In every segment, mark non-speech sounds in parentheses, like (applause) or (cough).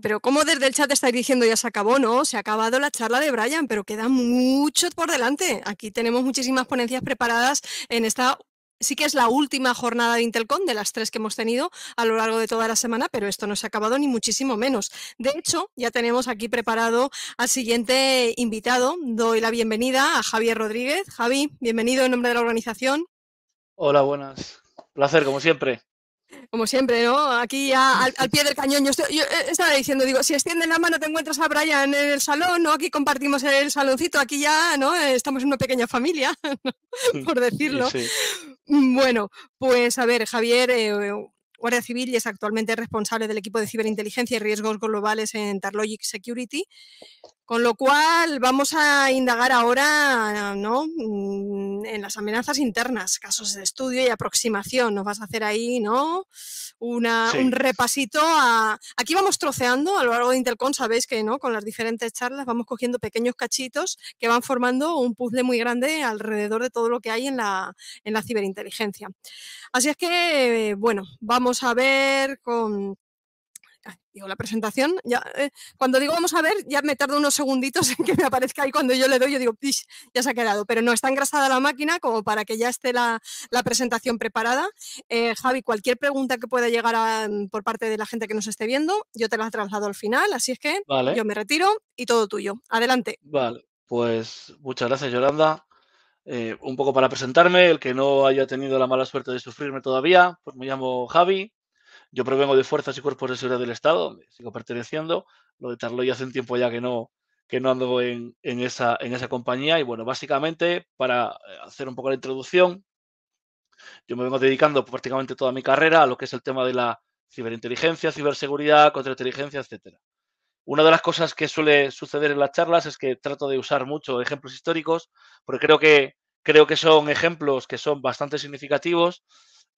pero, como desde el chat estáis diciendo ya se acabó? No, se ha acabado la charla de Brian, pero queda mucho por delante. Aquí tenemos muchísimas ponencias preparadas en esta sí que es la última jornada de Intelcon de las tres que hemos tenido a lo largo de toda la semana, pero esto no se ha acabado ni muchísimo menos. De hecho, ya tenemos aquí preparado al siguiente invitado. Doy la bienvenida a Javier Rodríguez. Javi, bienvenido en nombre de la organización. Hola, buenas. Placer, como siempre. Como siempre, ¿no? Aquí al, pie del cañón. Yo, eh, estaba diciendo, digo, si extienden la mano te encuentras a Brian en el salón, ¿no? Aquí compartimos el saloncito, aquí ya, ¿no? Eh, estamos en una pequeña familia, (laughs) por decirlo. Bueno, pues a ver, Javier, eh, Guardia Civil y es actualmente responsable del equipo de ciberinteligencia y riesgos globales en Tarlogic Security. Con lo cual vamos a indagar ahora mm, en las amenazas internas, casos de estudio y aproximación. Nos vas a hacer ahí ¿no? un repasito. A... Aquí vamos troceando a lo largo de Intelcon, sabéis que ¿no? con las diferentes charlas vamos cogiendo pequeños cachitos que van formando un puzzle muy grande alrededor de todo lo que hay la, en la ciberinteligencia. Así es que, bueno, vamos vamos a ver con... la presentación, ya, eh, cuando digo vamos a ver, ya me tardo unos segunditos (laughs) en que me aparezca ahí cuando yo le doy, yo digo, ya se ha quedado, pero no, está engrasada la máquina como para que ya esté la, presentación preparada. Eh, Javi, cualquier pregunta que pueda llegar mm, por parte de la gente que nos esté viendo, yo te la trasladado al final, así es que yo me retiro y todo tuyo. Adelante. Vale, pues muchas gracias Yolanda. Eh, un poco para presentarme, el que no haya tenido la mala suerte de sufrirme todavía, pues me llamo Javi, yo provengo de Fuerzas y Cuerpos de Seguridad del Estado, donde sigo perteneciendo, lo de ya hace un tiempo ya que no, que no ando en, en, esa, en esa compañía y bueno, básicamente para eh, hacer un poco la introducción, yo me vengo dedicando prácticamente toda mi carrera a lo que es el tema de la ciberinteligencia, ciberseguridad, contrainteligencia, etcétera. Una de las cosas que suele suceder en las charlas es que trato de usar mucho ejemplos históricos, porque creo que, creo que son ejemplos que son bastante significativos.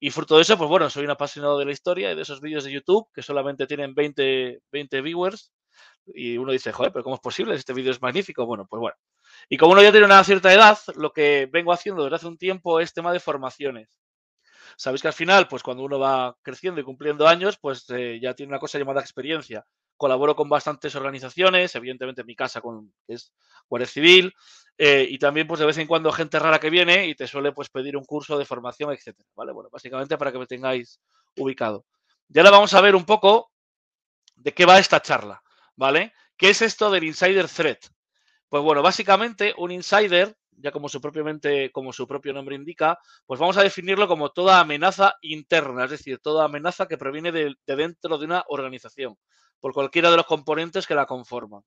Y fruto de eso, pues bueno, soy un apasionado de la historia y de esos vídeos de YouTube que solamente tienen 20, 20 viewers. Y uno dice, joder, pero ¿cómo es posible? Este vídeo es magnífico. Bueno, pues bueno. Y como uno ya tiene una cierta edad, lo que vengo haciendo desde hace un tiempo es tema de formaciones. Sabéis que al final, pues cuando uno va creciendo y cumpliendo años, pues eh, ya tiene una cosa llamada experiencia colaboro con bastantes organizaciones, evidentemente mi casa con, es Guardia Civil, eh, y también pues de vez en cuando gente rara que viene y te suele pues pedir un curso de formación, etcétera, ¿vale? Bueno, básicamente para que me tengáis ubicado. Y ahora vamos a ver un poco de qué va esta charla, ¿vale? ¿Qué es esto del insider threat? Pues bueno, básicamente un insider, ya como su, propiamente, como su propio nombre indica, pues vamos a definirlo como toda amenaza interna, es decir, toda amenaza que proviene de, de dentro de una organización por cualquiera de los componentes que la conforman.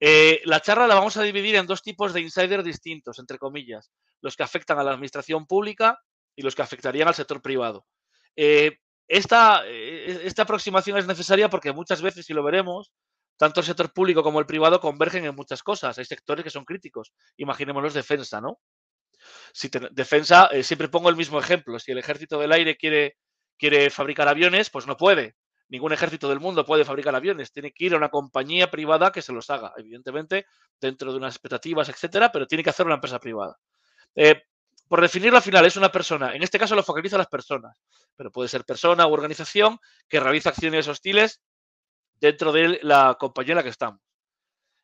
Eh, la charla la vamos a dividir en dos tipos de insiders distintos, entre comillas, los que afectan a la administración pública y los que afectarían al sector privado. Eh, eh, esta, aproximación es necesaria porque muchas veces, y lo veremos, tanto el sector público como el privado convergen en muchas cosas. Hay sectores que son críticos. Imaginémonos defensa, ¿no? Si defensa, siempre pongo el mismo ejemplo. Si el ejército del aire quiere, quiere fabricar aviones, pues no puede ningún ejército del mundo puede fabricar aviones, tiene que ir a una compañía privada que se los haga, evidentemente, dentro de unas expectativas, etcétera, pero tiene que hacer una empresa privada. Eh, por definirlo al final, es una persona, en este caso lo focaliza a las personas, pero puede ser persona u organización que realiza acciones hostiles dentro de la compañía en la que estamos.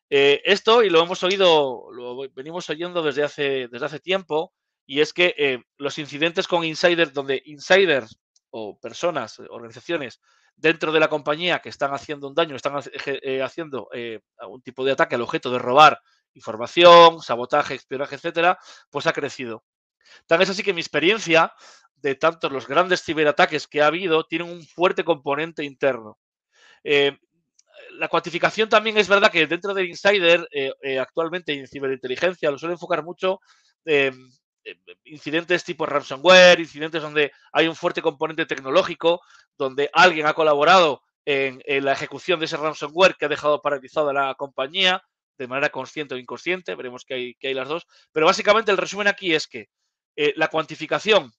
Eh, esto, y lo hemos oído, lo venimos oyendo desde hace, desde hace tiempo, y es que eh, los incidentes con insiders, donde insiders o personas, organizaciones, dentro de la compañía que están haciendo un daño, están eh, haciendo algún eh, un tipo de ataque al objeto de robar información, sabotaje, espionaje, etcétera, pues ha crecido. Tan es así que mi experiencia de tantos los grandes ciberataques que ha habido tienen un fuerte componente interno. Eh, la cuantificación también es verdad que dentro del insider, actualmente en ciberinteligencia, lo suele enfocar mucho em, em, incidentes tipo ransomware, incidentes donde hay un fuerte componente tecnológico, donde alguien ha colaborado en, la ejecución de ese ransomware que ha dejado paralizada la compañía de manera consciente o inconsciente, veremos que hay, las dos, pero básicamente el resumen aquí es que eh, la cuantificación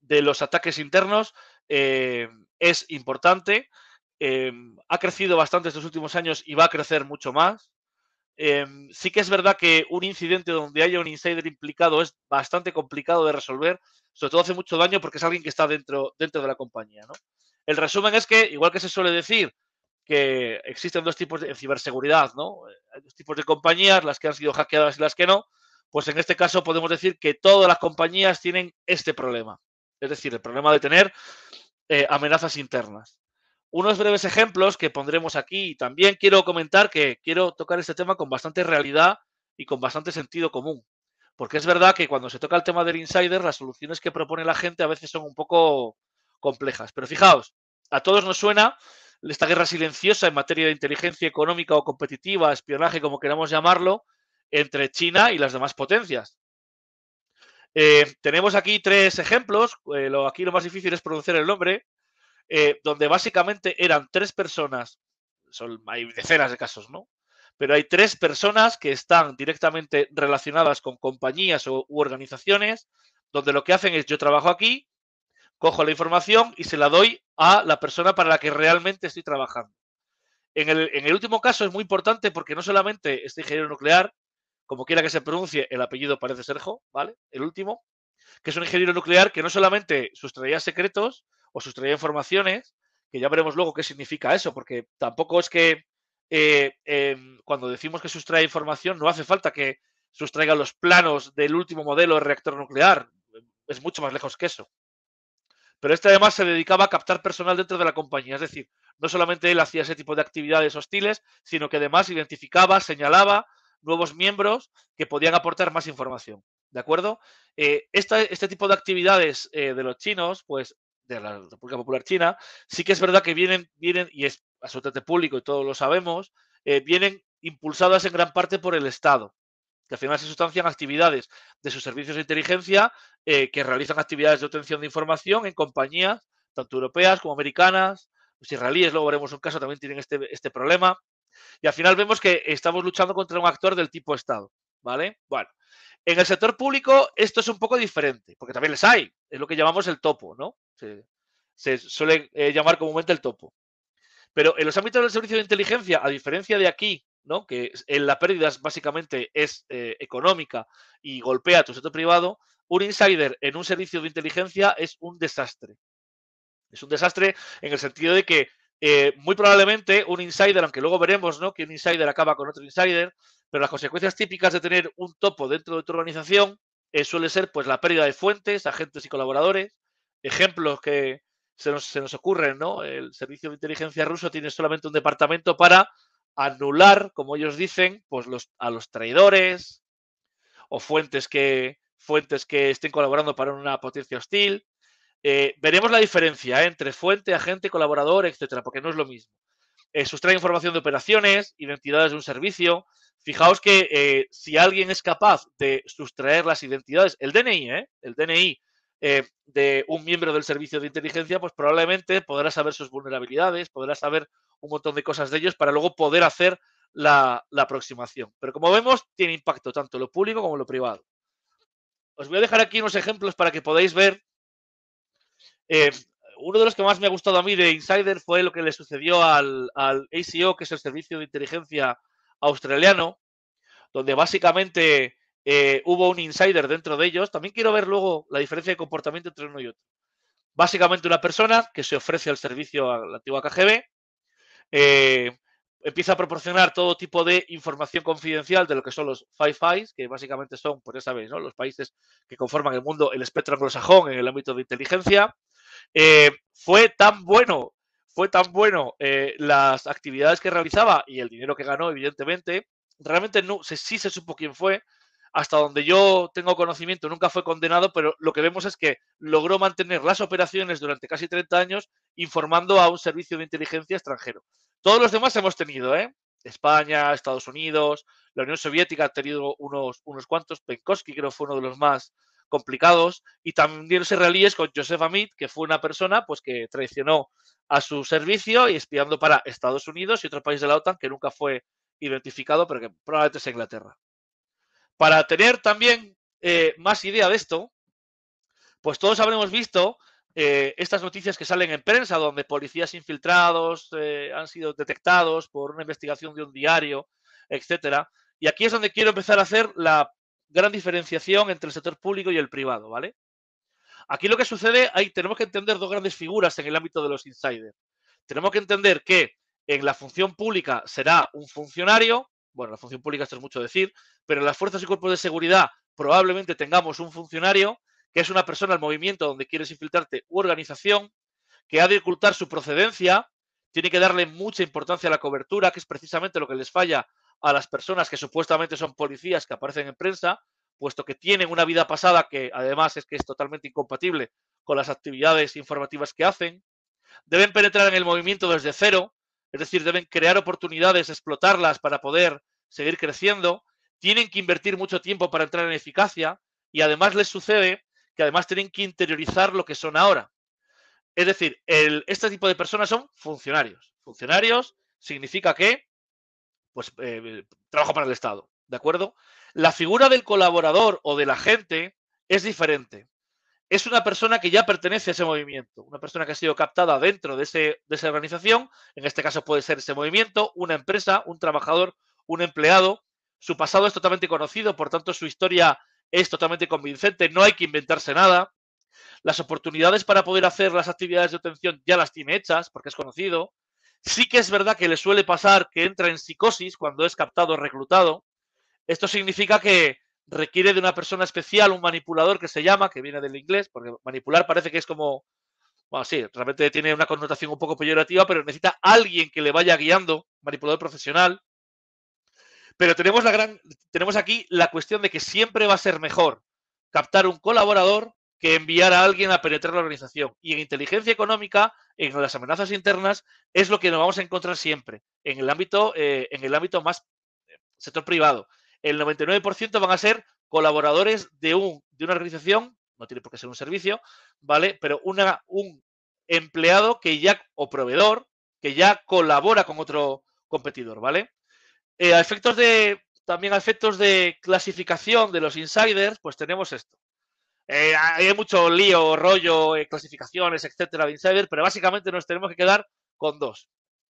de los ataques internos eh, es importante, eh, ha crecido bastante estos últimos años y va a crecer mucho más, Em, sí que es verdad que un incidente donde haya un insider implicado es bastante complicado de resolver, sobre todo hace mucho daño porque es alguien que está dentro, dentro de la compañía. El resumen es que, igual que se suele decir, que existen dos tipos de ciberseguridad, ¿no? Eh, hay dos tipos de compañías, las que han sido hackeadas y las que no. Pues en este caso podemos decir que todas las compañías tienen este problema. Es decir, el problema de tener eh, amenazas internas unos breves ejemplos que pondremos aquí. También quiero comentar que quiero tocar este tema con bastante realidad y con bastante sentido común. Porque es verdad que cuando se toca el tema del insider, las soluciones que propone la gente a veces son un poco complejas. Pero fijaos, a todos nos suena esta guerra silenciosa en materia de inteligencia económica o competitiva, espionaje, como queramos llamarlo, entre China y las demás potencias. Eh, tenemos aquí tres ejemplos. Eh, aquí lo más difícil es pronunciar el nombre. Eh, donde básicamente eran tres personas, son, hay decenas de casos, ¿no? Pero hay tres personas que están directamente relacionadas con compañías o, u organizaciones, donde lo que hacen es yo trabajo aquí, cojo la información y se la doy a la persona para la que realmente estoy trabajando. En el, en el último caso es muy importante porque no solamente este ingeniero nuclear, como quiera que se pronuncie, el apellido parece serjo, ¿vale? El último, que es un ingeniero nuclear que no solamente sustraía secretos, o sustraía informaciones, que ya veremos luego qué significa eso, porque tampoco es que eh, em, cuando decimos que sustrae información no hace falta que sustraiga los planos del último modelo de reactor nuclear, es mucho más lejos que eso. Pero este además se dedicaba a captar personal dentro de la compañía, es decir, no solamente él hacía ese tipo de actividades hostiles, sino que además identificaba, señalaba nuevos miembros que podían aportar más información. ¿De acuerdo? Eh, este tipo de actividades eh, de los chinos, pues de la República Popular China, sí que es verdad que vienen, vienen y es absolutamente público y todos lo sabemos, eh, vienen impulsadas en gran parte por el Estado, que al final se sustancian actividades de sus servicios de inteligencia eh, que realizan actividades de obtención de información en compañías, tanto europeas como americanas, los israelíes, luego veremos un caso, también tienen este, este problema. Y al final vemos que estamos luchando contra un actor del tipo Estado, ¿vale? Bueno, en el sector público esto es un poco diferente, porque también les hay, es lo que llamamos el topo, ¿no? Se, suele eh, llamar comúnmente el topo. Pero en los ámbitos del servicio de inteligencia, a diferencia de aquí, ¿no? que en la pérdida básicamente es eh, económica y golpea a tu sector privado, un insider en un servicio de inteligencia es un desastre. Es un desastre en el sentido de que eh, muy probablemente un insider, aunque luego veremos ¿no? que un insider acaba con otro insider, pero las consecuencias típicas de tener un topo dentro de tu organización eh, suele ser pues la pérdida de fuentes, agentes y colaboradores. Ejemplos que se nos, ocurren, ¿no? El servicio de inteligencia ruso tiene solamente un departamento para anular, como ellos dicen, pues los, a los traidores o fuentes que, fuentes que estén colaborando para una potencia hostil. Eh, veremos la diferencia entre fuente, agente, colaborador, etcétera, porque no es lo mismo. Eh, sustrae información de operaciones, identidades de un servicio. Fijaos que eh, si alguien es capaz de sustraer las identidades, el DNI, ¿eh? el DNI eh, de un miembro del servicio de inteligencia, pues probablemente podrá saber sus vulnerabilidades, podrá saber un montón de cosas de ellos para luego poder hacer la, aproximación. Pero como vemos, tiene impacto tanto lo público como lo privado. Os voy a dejar aquí unos ejemplos para que podáis ver eh, uno de los que más me ha gustado a mí de Insider fue lo que le sucedió al, al ACO, que es el Servicio de Inteligencia Australiano, donde básicamente eh, hubo un insider dentro de ellos. También quiero ver luego la diferencia de comportamiento entre uno y otro. Básicamente una persona que se ofrece al servicio a la antigua KGB, eh, empieza a proporcionar todo tipo de información confidencial de lo que son los Five Eyes, que básicamente son, pues ya sabéis, los países que conforman el mundo, el espectro anglosajón en el ámbito de inteligencia. Eh, fue tan bueno, fue tan bueno eh, las actividades que realizaba y el dinero que ganó, evidentemente. Realmente no, sé sí se supo quién fue. Hasta donde yo tengo conocimiento, nunca fue condenado, pero lo que vemos es que logró mantener las operaciones durante casi 30 años informando a un servicio de inteligencia extranjero. Todos los demás hemos tenido, ¿eh? España, Estados Unidos, la Unión Soviética ha tenido unos, unos cuantos, Penkovsky creo fue uno de los más complicados y también se relíes con Joseph Amit, que fue una persona pues que traicionó a su servicio y espiando para Estados Unidos y otro país de la OTAN que nunca fue identificado, pero que probablemente es Inglaterra. Para tener también eh, más idea de esto, pues todos habremos visto eh, estas noticias que salen en prensa, donde policías infiltrados eh, han sido detectados por una investigación de un diario, etcétera. Y aquí es donde quiero empezar a hacer la gran diferenciación entre el sector público y el privado, ¿vale? Aquí lo que sucede, ahí tenemos que entender dos grandes figuras en el ámbito de los insiders. Tenemos que entender que en la función pública será un funcionario, bueno, la función pública esto es mucho decir, pero en las fuerzas y cuerpos de seguridad probablemente tengamos un funcionario que es una persona al movimiento donde quieres infiltrarte u organización, que ha de ocultar su procedencia, tiene que darle mucha importancia a la cobertura, que es precisamente lo que les falla a las personas que supuestamente son policías que aparecen en prensa, puesto que tienen una vida pasada que además es que es totalmente incompatible con las actividades informativas que hacen, deben penetrar en el movimiento desde cero, es decir, deben crear oportunidades, explotarlas para poder seguir creciendo, tienen que invertir mucho tiempo para entrar en eficacia y además les sucede que además tienen que interiorizar lo que son ahora. Es decir, este tipo de personas son funcionarios. Funcionarios significa que pues eh, trabajo para el Estado, ¿de acuerdo? La figura del colaborador o del agente es diferente. Es una persona que ya pertenece a ese movimiento, una persona que ha sido captada dentro de esa organización, en este caso puede ser ese movimiento, una empresa, un trabajador, un empleado. Su pasado es totalmente conocido, por tanto su historia es totalmente convincente, no hay que inventarse nada. Las oportunidades para poder hacer las actividades de obtención ya las tiene hechas porque es conocido. Sí que es verdad que le suele pasar que entra en psicosis cuando es captado o reclutado. Esto significa que requiere de una persona especial, un manipulador que se llama, que viene del inglés, porque manipular parece que es como, bueno, sí, realmente tiene una connotación un poco peyorativa, pero necesita alguien que le vaya guiando, manipulador profesional. Pero tenemos, la gran, tenemos aquí la cuestión de que siempre va a ser mejor captar un colaborador que enviar a alguien a penetrar la organización. Y en inteligencia económica, en las amenazas internas, es lo que nos vamos a encontrar siempre, en el ámbito, eh, en el ámbito más eh, sector privado. El 99% van a ser colaboradores de, un, de una organización, no tiene por qué ser un servicio, ¿vale? Pero una, un empleado que ya, o proveedor, que ya colabora con otro competidor, ¿vale? Eh, a efectos de, también a efectos de clasificación de los insiders, pues tenemos esto. Eh, hay mucho lío, rollo, eh, clasificaciones, etcétera, de Insider, pero básicamente nos tenemos que quedar con dos.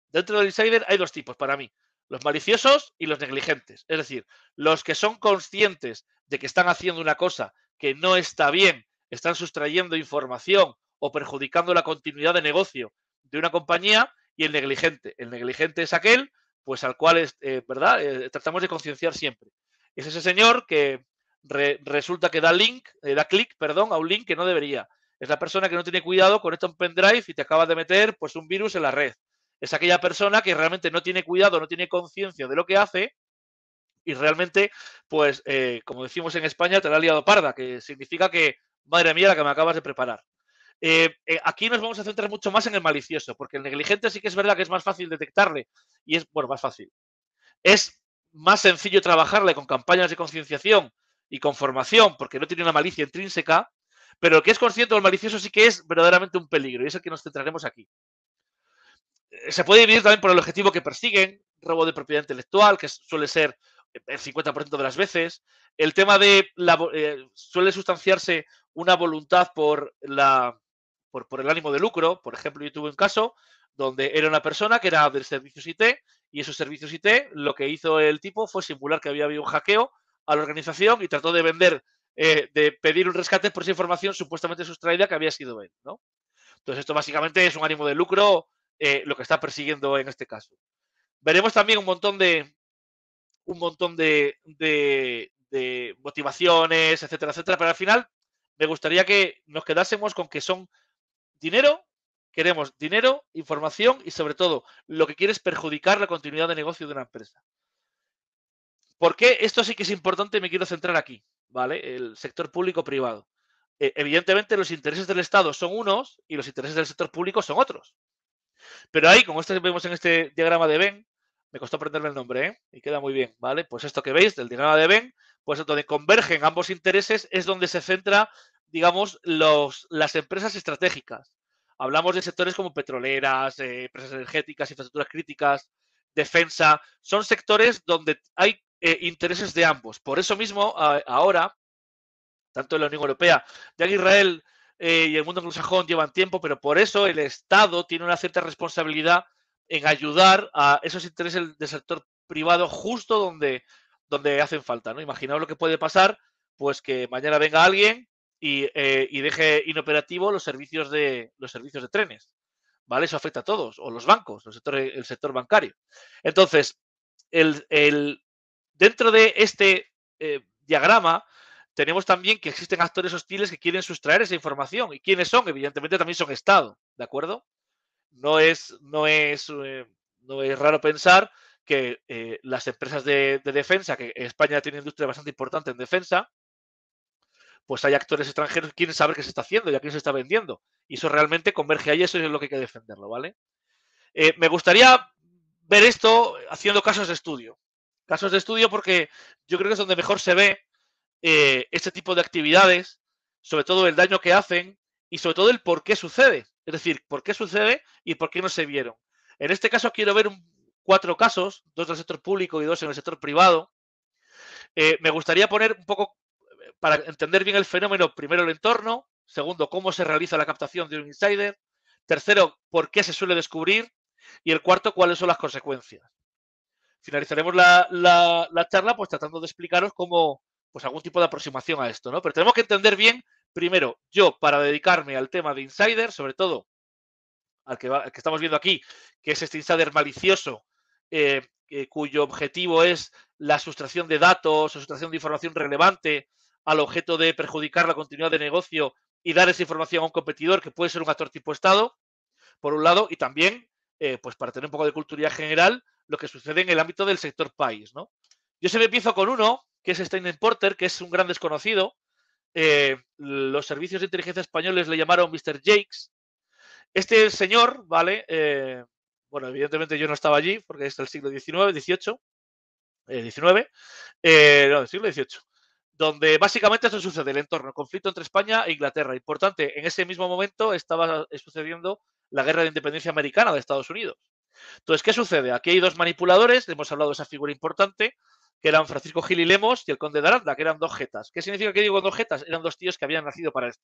Dentro del Insider hay dos tipos para mí, los maliciosos y los negligentes. Es decir, los que son conscientes de que están haciendo una cosa que no está bien, están sustrayendo información o perjudicando la continuidad de negocio de una compañía, y el negligente. El negligente es aquel, pues al cual, eh, ¿verdad? tratamos de concienciar siempre. Es ese señor que resulta que da link, eh, da clic, perdón, a un link que no debería. Es la persona que no tiene cuidado, conecta un pendrive y te acabas de meter pues un virus en la red. Es aquella persona que realmente no tiene cuidado, no tiene conciencia de lo que hace y realmente, pues, eh, como decimos en España, te la ha liado parda, que significa que, madre mía, la que me acabas de preparar. Eh, aquí nos vamos a centrar mucho más en el malicioso, porque el negligente sí que es verdad que es más fácil detectarle y es, bueno, más fácil. Es más sencillo trabajarle con campañas de concienciación y con formación, porque no tiene una malicia intrínseca, pero el que es consciente o el malicioso sí que es verdaderamente un peligro, y es el que nos centraremos aquí. Eh, se puede dividir también por el objetivo que persiguen, robo de propiedad intelectual, que suele ser el 50% de las veces. El tema de la, eh, suele sustanciarse una voluntad por, la, por, el ánimo de lucro. Por ejemplo, yo tuve un caso donde era una persona que era del servicio IT y esos servicios IT lo que hizo el tipo fue simular que había habido un hackeo a la organización y trató de vender, eh, de pedir un rescate por esa información supuestamente sustraída que había sido él, Entonces esto básicamente es un ánimo de lucro eh, lo que está persiguiendo en este caso. Veremos también un montón de un montón de, de motivaciones, etcétera, etcétera, pero al final me gustaría que nos quedásemos con que son dinero, queremos dinero, información y sobre todo lo que quiere es perjudicar la continuidad de negocio de una empresa. ¿Por qué? Esto sí que es importante y me quiero centrar aquí, ¿vale? El sector público-privado. E, evidentemente los intereses del Estado son unos y los intereses del sector público son otros. Pero ahí, como este vemos en este diagrama de Ben, me costó aprenderme el nombre, ¿eh? Y queda muy bien, ¿vale? Pues esto que veis del diagrama de Ben, pues donde convergen ambos intereses es donde se centra, digamos, los, las empresas estratégicas. Hablamos de sectores como petroleras, eh, empresas energéticas, infraestructuras críticas, defensa. Son sectores donde hay eh, intereses de ambos. Por eso mismo, ahora, tanto en la Unión Europea, ya que Israel eh, y el mundo anglosajón llevan tiempo, pero por eso el Estado tiene una cierta responsabilidad en ayudar a esos intereses del sector privado justo donde, donde hacen falta. ¿no? Imaginaos lo que puede pasar, pues que mañana venga alguien y, eh, deje inoperativo los servicios de los servicios de trenes. ¿Vale? Eso afecta a todos, o los bancos, el sector, bancario. Entonces, el, Dentro de este eh, diagrama tenemos también que existen actores hostiles que quieren sustraer esa información. ¿Y quiénes son? Evidentemente también son Estado, ¿de acuerdo? No es, no es, eh, no es raro pensar que eh, las empresas de, defensa, que España tiene industria bastante importante en defensa, pues hay actores extranjeros que quieren saber qué se está haciendo y a quién se está vendiendo. Y eso realmente converge ahí, eso es lo que hay que defenderlo, ¿vale? me gustaría ver esto haciendo casos de estudio. Casos de estudio porque yo creo que es donde mejor se ve eh, este tipo de actividades, sobre todo el daño que hacen y sobre todo el por qué sucede. Es decir, por qué sucede y por qué no se vieron. En este caso quiero ver cuatro casos, dos el sector público y dos en el sector privado. Eh, me gustaría poner un poco, eh, para entender bien el fenómeno, primero el entorno, segundo, cómo se realiza la captación de un insider, tercero, por qué se suele descubrir y el cuarto, cuáles son las consecuencias finalizaremos la, charla pues tratando de explicaros cómo, pues algún tipo de aproximación a esto, ¿no? Pero tenemos que entender bien, primero, yo para dedicarme al tema de insider, sobre todo al que, que estamos viendo aquí, que es este insider malicioso, eh, cuyo objetivo es la sustracción de datos o sustracción de información relevante al objeto de perjudicar la continuidad de negocio y dar esa información a un competidor que puede ser un actor tipo Estado, por un lado, y también, eh, pues para tener un poco de cultura general, lo que sucede en el ámbito del sector país. ¿no? Yo siempre empiezo con uno, que es Steinem Porter, que es un gran desconocido. Eh, los servicios de inteligencia españoles le llamaron Mr. Jakes. Este señor, ¿vale? Eh, bueno, evidentemente yo no estaba allí, porque es el siglo XIX, XVIII, XIX, no, del siglo XVIII, donde básicamente eso sucede, el entorno, conflicto entre España e Inglaterra. Importante, en ese mismo momento estaba sucediendo la guerra de independencia americana de Estados Unidos. Entonces, ¿qué sucede? Aquí hay dos manipuladores, hemos hablado de esa figura importante, que eran Francisco Gil y Lemos y el conde de Aranda, que eran dos jetas. ¿Qué significa que digo dos jetas? Eran dos tíos que habían nacido para esto.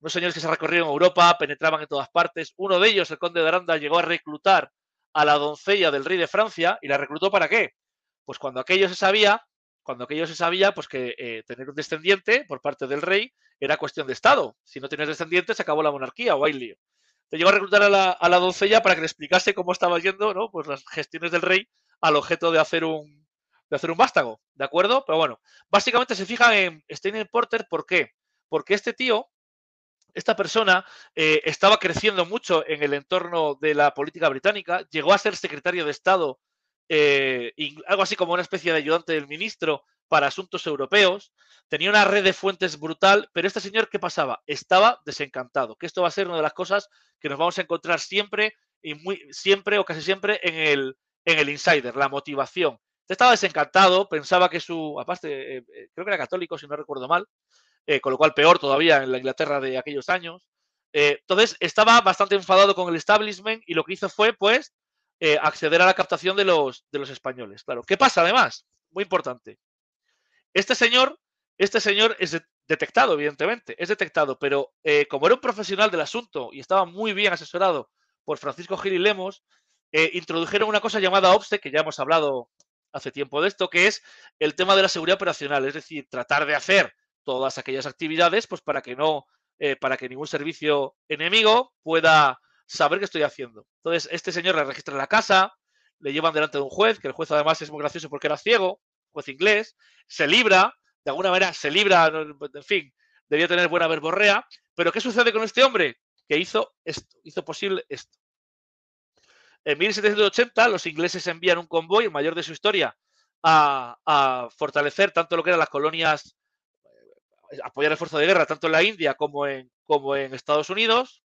Unos señores que se recorrieron Europa, penetraban en todas partes. Uno de ellos, el conde de Aranda, llegó a reclutar a la doncella del rey de Francia y la reclutó para qué? Pues cuando aquello se sabía, cuando aquello se sabía, pues que eh, tener un descendiente por parte del rey era cuestión de Estado. Si no tienes descendiente, se acabó la monarquía o hay lío te llegó a reclutar a la, doncella para que le explicase cómo estaba yendo, ¿no? Pues las gestiones del rey al objeto de hacer un hacer un vástago, ¿de acuerdo? Pero bueno, básicamente se fija en Steiner Porter, ¿por qué? Porque este tío, esta persona, eh, estaba creciendo mucho en el entorno de la política británica, llegó a ser secretario de Estado, eh, algo así como una especie de ayudante del ministro para asuntos europeos, tenía una red de fuentes brutal, pero este señor, ¿qué pasaba? Estaba desencantado, que esto va a ser una de las cosas que nos vamos a encontrar siempre y muy siempre o casi siempre en el, en el insider, la motivación. Estaba desencantado, pensaba que su, aparte, eh, eh, creo que era católico, si no recuerdo mal, eh, con lo cual peor todavía en la Inglaterra de aquellos años. entonces, estaba bastante enfadado con el establishment y lo que hizo fue, pues, acceder a la captación de los, de los españoles. Claro, ¿qué pasa además? Muy importante. Este señor, este señor es detectado, evidentemente, es detectado, pero eh, como era un profesional del asunto y estaba muy bien asesorado por Francisco Gil y Lemos, eh, introdujeron una cosa llamada OPSE, que ya hemos hablado hace tiempo de esto, que es el tema de la seguridad operacional, es decir, tratar de hacer todas aquellas actividades, pues para que no, eh, para que ningún servicio enemigo pueda saber qué estoy haciendo. Entonces, este señor le registra la casa, le llevan delante de un juez, que el juez además es muy gracioso porque era ciego, juez pues, inglés, se libra, de alguna manera se libra, pues, en fin, debía tener buena verborrea, pero ¿qué sucede con este hombre? Que hizo esto, hizo posible esto. En 1780 los ingleses envían un convoy, el mayor de su historia, a, fortalecer tanto lo que eran las colonias, eh, apoyar el esfuerzo de guerra, tanto en la India como en, como en Estados Unidos.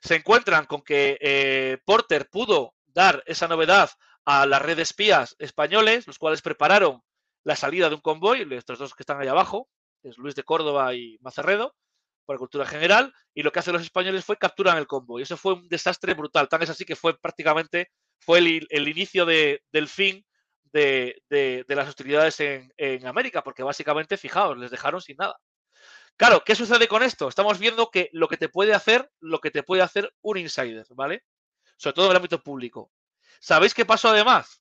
Se encuentran con que eh, Porter pudo dar esa novedad a la red de espías españoles, los cuales prepararon la salida de un convoy, estos dos que están ahí abajo, es Luis de Córdoba y Macerredo, por cultura general, y lo que hacen los españoles fue capturar el convoy. Eso fue un desastre brutal, tan es así que fue prácticamente fue el, inicio de, del fin de, las hostilidades en, en, América, porque básicamente, fijaos, les dejaron sin nada. Claro, ¿qué sucede con esto? Estamos viendo que lo que te puede hacer, lo que te puede hacer un insider, ¿vale? Sobre todo en el ámbito público. ¿Sabéis qué pasó además?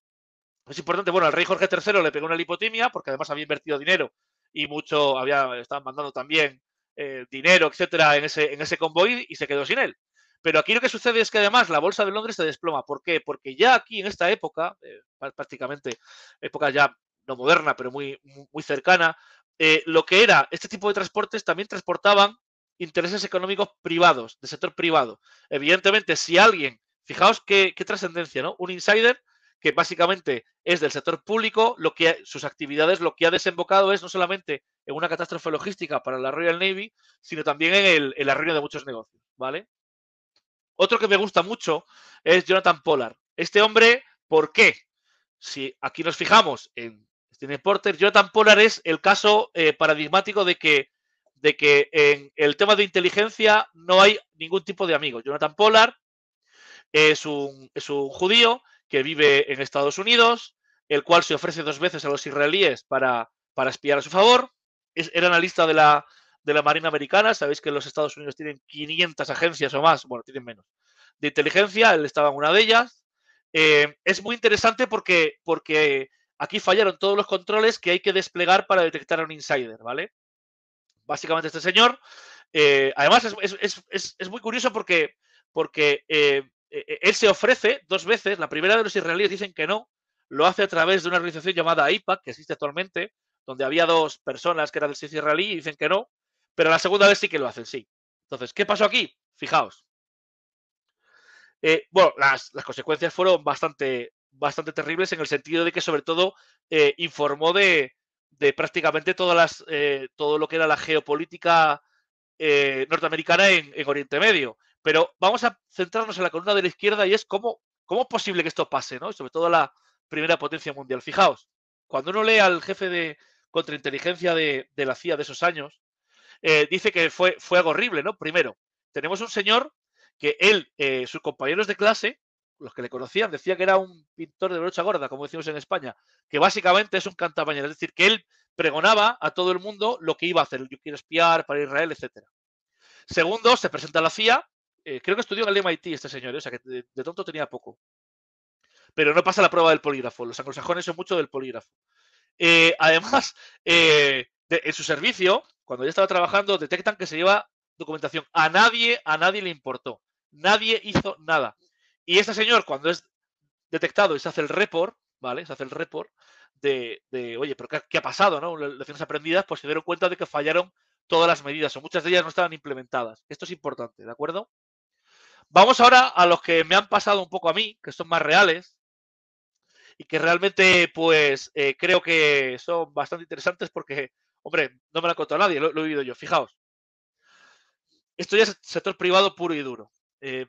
es importante, bueno, al rey Jorge III le pegó una lipotimia porque además había invertido dinero y mucho, había, estaban mandando también eh, dinero, etcétera, en ese, en ese convoy y se quedó sin él. Pero aquí lo que sucede es que además la bolsa de Londres se desploma. ¿Por qué? Porque ya aquí en esta época, eh, prácticamente época ya no moderna, pero muy, muy cercana, eh, lo que era este tipo de transportes también transportaban intereses económicos privados, del sector privado. Evidentemente, si alguien, fijaos qué, qué trascendencia, ¿no? Un insider que básicamente es del sector público, lo que sus actividades lo que ha desembocado es no solamente en una catástrofe logística para la Royal Navy, sino también en el, arruino de muchos negocios, ¿vale? Otro que me gusta mucho es Jonathan Polar Este hombre, ¿por qué? Si aquí nos fijamos en Steven Porter, Jonathan Polar es el caso eh, paradigmático de que, de que en el tema de inteligencia no hay ningún tipo de amigo. Jonathan Polar es un, es un judío que vive en Estados Unidos, el cual se ofrece dos veces a los israelíes para, para espiar a su favor. Es, era analista de la, de la Marina Americana. Sabéis que los Estados Unidos tienen 500 agencias o más, bueno, tienen menos, de inteligencia. Él estaba en una de ellas. Eh, es muy interesante porque, porque aquí fallaron todos los controles que hay que desplegar para detectar a un insider, ¿vale? Básicamente este señor. Eh, además, es, muy curioso porque, porque eh, eh, eh, él se ofrece dos veces, la primera de los israelíes dicen que no, lo hace a través de una organización llamada IPAC, que existe actualmente, donde había dos personas que eran del sitio israelí y dicen que no, pero la segunda vez sí que lo hacen, sí. Entonces, ¿qué pasó aquí? Fijaos. Eh, bueno, las, consecuencias fueron bastante, bastante terribles en el sentido de que sobre todo informó de, prácticamente todas todo lo que era la geopolítica norteamericana en, en, Oriente Medio. Pero vamos a centrarnos en la columna de la izquierda y es cómo, cómo es posible que esto pase, ¿no? sobre todo la primera potencia mundial. Fijaos, cuando uno lee al jefe de contrainteligencia de, la CIA de esos años, eh, dice que fue, fue horrible, ¿no? Primero, tenemos un señor que él, eh, sus compañeros de clase, los que le conocían, decía que era un pintor de brocha gorda, como decimos en España, que básicamente es un cantabañero, es decir, que él pregonaba a todo el mundo lo que iba a hacer, yo quiero espiar para Israel, etc. Segundo, se presenta la CIA eh, creo que estudió en el MIT este señor, eh, o sea que de, tonto tenía poco. Pero no pasa la prueba del polígrafo. Los anglosajones son mucho del polígrafo. Eh, (laughs) además, en su servicio, cuando ya estaba trabajando, detectan que se lleva documentación. A nadie, a nadie le importó. Nadie hizo nada. Y este señor, cuando es detectado y se hace el report, ¿vale? Se hace el report de, oye, pero qué, ha pasado? ¿no? Lecciones aprendidas, pues se dieron cuenta de que fallaron todas las medidas o muchas de ellas no estaban implementadas. Esto es importante, ¿de acuerdo? Vamos ahora a los que me han pasado un poco a mí, que son más reales y que realmente pues eh, creo que son bastante interesantes porque, hombre, no me lo ha contado nadie, lo, he oído yo. Fijaos, esto ya es sector privado puro y duro. Eh,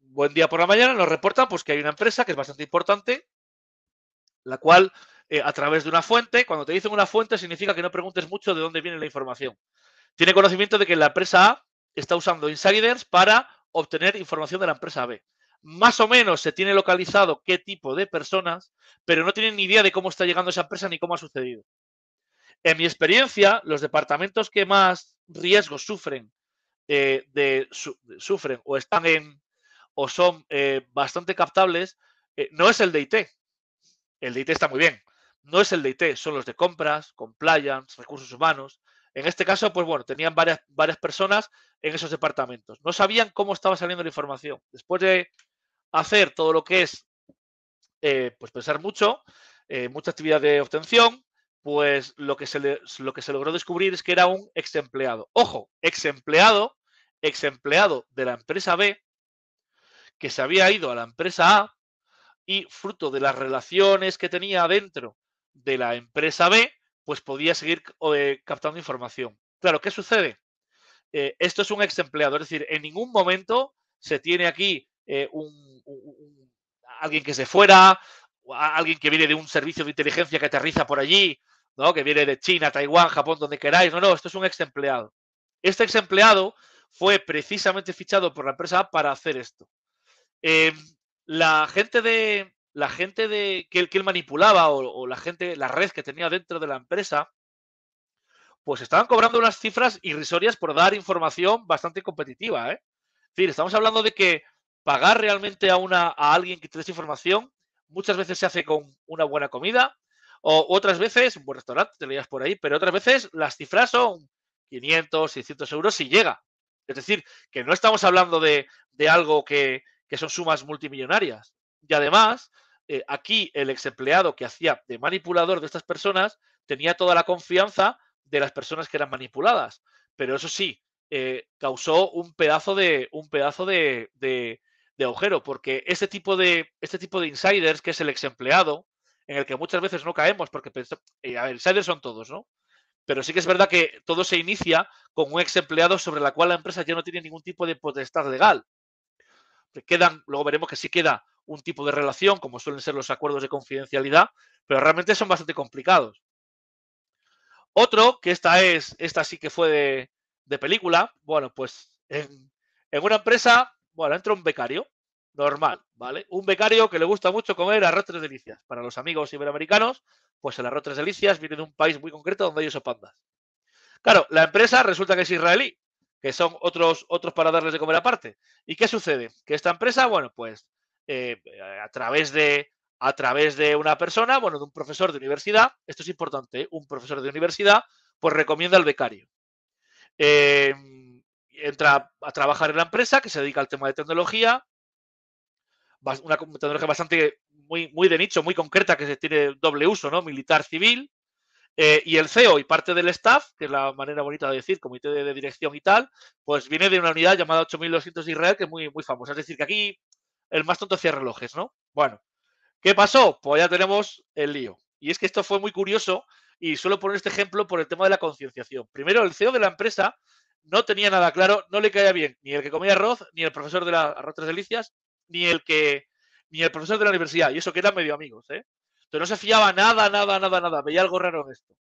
buen día por la mañana nos reportan pues que hay una empresa que es bastante importante, la cual eh, a través de una fuente, cuando te dicen una fuente significa que no preguntes mucho de dónde viene la información. Tiene conocimiento de que la empresa A está usando insiders para obtener información de la empresa B. Más o menos se tiene localizado qué tipo de personas, pero no tienen ni idea de cómo está llegando esa empresa ni cómo ha sucedido. En mi experiencia, los departamentos que más riesgos sufren, eh, sufren o están en o son eh, bastante captables, eh, no es el de IT. El de IT está muy bien. No es el de IT, son los de compras, compliance, recursos humanos, en este caso, pues bueno, tenían varias, personas en esos departamentos. No sabían cómo estaba saliendo la información. Después de hacer todo lo que es eh, pues pensar mucho, eh, mucha actividad de obtención, pues lo que, se lo que se logró descubrir es que era un ex empleado. Ojo, ex empleado, ex empleado de la empresa B, que se había ido a la empresa A y fruto de las relaciones que tenía dentro de la empresa B, pues podía seguir eh, captando información. Claro, ¿qué sucede? Eh, esto es un ex empleado, es decir, en ningún momento se tiene aquí eh, alguien que se fuera, alguien que viene de un servicio de inteligencia que aterriza por allí, ¿no? que viene de China, Taiwán, Japón, donde queráis. No, no, esto es un ex empleado. Este ex empleado fue precisamente fichado por la empresa para hacer esto. Em, la gente de, la gente de, que, él, manipulaba o, la gente, la red que tenía dentro de la empresa, pues estaban cobrando unas cifras irrisorias por dar información bastante competitiva. ¿eh? Es decir, estamos hablando de que pagar realmente a, una, a alguien que te dé información muchas veces se hace con una buena comida, o otras veces, un buen restaurante, te leías por ahí, pero otras veces las cifras son 500, 600 euros si llega. Es decir, que no estamos hablando de, algo que, que son sumas multimillonarias. Y además, eh, aquí el ex empleado que hacía de manipulador de estas personas tenía toda la confianza de las personas que eran manipuladas. Pero eso sí, eh, causó un pedazo de. un pedazo de, agujero. Porque este tipo de. este tipo de insiders, que es el ex empleado, en el que muchas veces no caemos, porque eh, a insiders son todos, ¿no? Pero sí que es verdad que todo se inicia con un ex empleado sobre la cual la empresa ya no tiene ningún tipo de potestad legal. Quedan, luego veremos que sí queda un tipo de relación, como suelen ser los acuerdos de confidencialidad, pero realmente son bastante complicados. Otro, que esta es, esta sí que fue de, película, bueno, pues en, una empresa, bueno, entra un becario, normal, ¿vale? Un becario que le gusta mucho comer arroz tres delicias. Para los amigos iberoamericanos, pues el arroz tres delicias viene de un país muy concreto donde ellos hay pandas. Claro, la empresa resulta que es israelí, que son otros, otros para darles de comer aparte. ¿Y qué sucede? Que esta empresa, bueno, pues eh, a, través de, a través de una persona, bueno, de un profesor de universidad, esto es importante, ¿eh? un profesor de universidad, pues recomienda al becario. Em, entra a trabajar en la empresa que se dedica al tema de tecnología, una tecnología bastante muy, muy de nicho, muy concreta, que se tiene doble uso, ¿no? Militar, civil. Eh, y el CEO y parte del staff, que es la manera bonita de decir, comité de, dirección y tal, pues viene de una unidad llamada 8200 Israel, que es muy, muy famosa. Es decir, que aquí el más tonto hacía relojes, ¿no? Bueno, ¿qué pasó? Pues ya tenemos el lío. Y es que esto fue muy curioso y suelo poner este ejemplo por el tema de la concienciación. Primero, el CEO de la empresa no tenía nada claro, no le caía bien ni el que comía arroz, ni el profesor de las arroz delicias, ni el que ni el profesor de la universidad, y eso que eran medio amigos, ¿eh? Entonces no se fiaba nada, nada, nada, nada, veía algo raro en esto.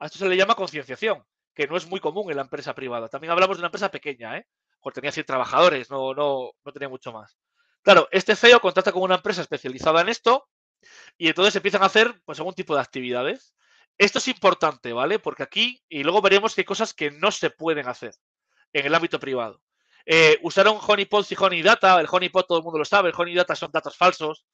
A esto se le llama concienciación, que no es muy común en la empresa privada. También hablamos de una empresa pequeña, ¿eh? porque tenía 100 trabajadores, no, no, no tenía mucho más. Claro, este CEO contrata con una empresa especializada en esto y entonces empiezan a hacer pues, algún tipo de actividades. Esto es importante, ¿vale? Porque aquí, y luego veremos que hay cosas que no se pueden hacer en el ámbito privado. Eh, usaron honeypot y honey data, el honeypot todo el mundo lo sabe, el honey data son datos falsos.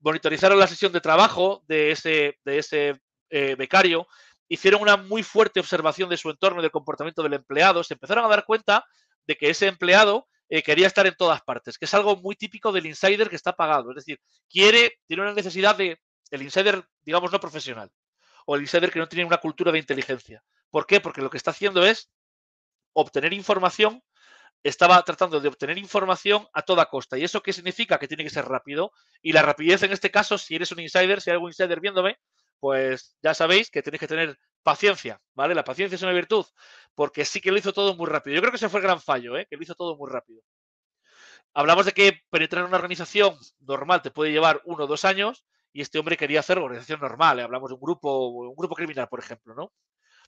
Monitorizaron la sesión de trabajo de ese, de ese eh, becario, hicieron una muy fuerte observación de su entorno y del comportamiento del empleado, se empezaron a dar cuenta de que ese empleado eh, quería estar en todas partes, que es algo muy típico del insider que está pagado. Es decir, quiere, tiene una necesidad de, el insider, digamos, no profesional, o el insider que no tiene una cultura de inteligencia. ¿Por qué? Porque lo que está haciendo es obtener información, estaba tratando de obtener información a toda costa. ¿Y eso qué significa? Que tiene que ser rápido. Y la rapidez en este caso, si eres un insider, si hay algún insider viéndome, pues ya sabéis que tenéis que tener paciencia, ¿vale? La paciencia es una virtud, porque sí que lo hizo todo muy rápido. Yo creo que ese fue el gran fallo, ¿eh? que lo hizo todo muy rápido. Hablamos de que penetrar en una organización normal te puede llevar uno o dos años, y este hombre quería hacer organización normal. ¿eh? Hablamos de un grupo, un grupo criminal, por ejemplo, ¿no?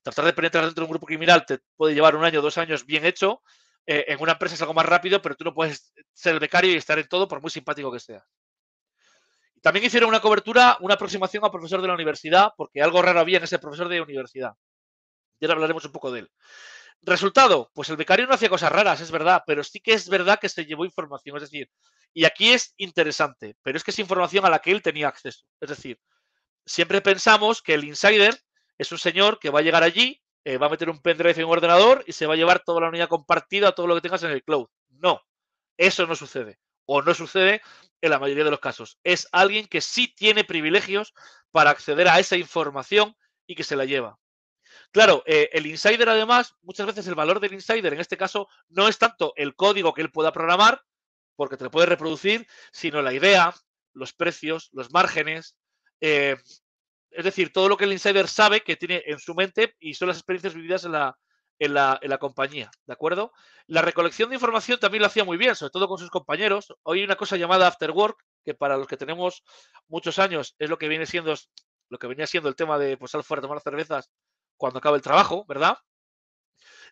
Tratar de penetrar dentro de un grupo criminal te puede llevar un año o dos años bien hecho. Eh, en una empresa es algo más rápido, pero tú no puedes ser el becario y estar en todo, por muy simpático que sea. También hicieron una cobertura, una aproximación a profesor de la universidad, porque algo raro había en ese profesor de universidad. Ya hablaremos un poco de él. Resultado, pues el becario no hacía cosas raras, es verdad, pero sí que es verdad que se llevó información, es decir, y aquí es interesante, pero es que es información a la que él tenía acceso. Es decir, siempre pensamos que el insider es un señor que va a llegar allí, eh, va a meter un pendrive en un ordenador y se va a llevar toda la unidad compartida, todo lo que tengas en el cloud. No, eso no sucede o no sucede en la mayoría de los casos. Es alguien que sí tiene privilegios para acceder a esa información y que se la lleva. Claro, eh, el insider además, muchas veces el valor del insider en este caso no es tanto el código que él pueda programar, porque te lo puede reproducir, sino la idea, los precios, los márgenes, eh, es decir, todo lo que el insider sabe que tiene en su mente y son las experiencias vividas en la, en la, compañía, ¿de acuerdo? La recolección de información también lo hacía muy bien, sobre todo con sus compañeros. Hoy hay una cosa llamada After Work, que para los que tenemos muchos años es lo que viene siendo, lo que venía siendo el tema de pues, fuera a tomar cervezas cuando acaba el trabajo, ¿verdad?